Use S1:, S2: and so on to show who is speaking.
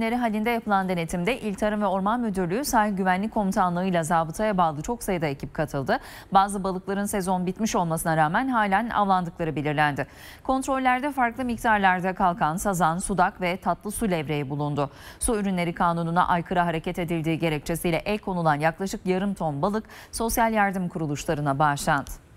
S1: günleri halinde yapılan denetimde İl Tarım ve Orman Müdürlüğü Sahil Güvenlik Komutanlığı ile zabıtaya bağlı çok sayıda ekip katıldı. Bazı balıkların sezon bitmiş olmasına rağmen halen avlandıkları belirlendi. Kontrollerde farklı miktarlarda kalkan, sazan, sudak ve tatlı su levreği bulundu. Su ürünleri kanununa aykırı hareket edildiği gerekçesiyle el konulan yaklaşık yarım ton balık sosyal yardım kuruluşlarına bağışlandı.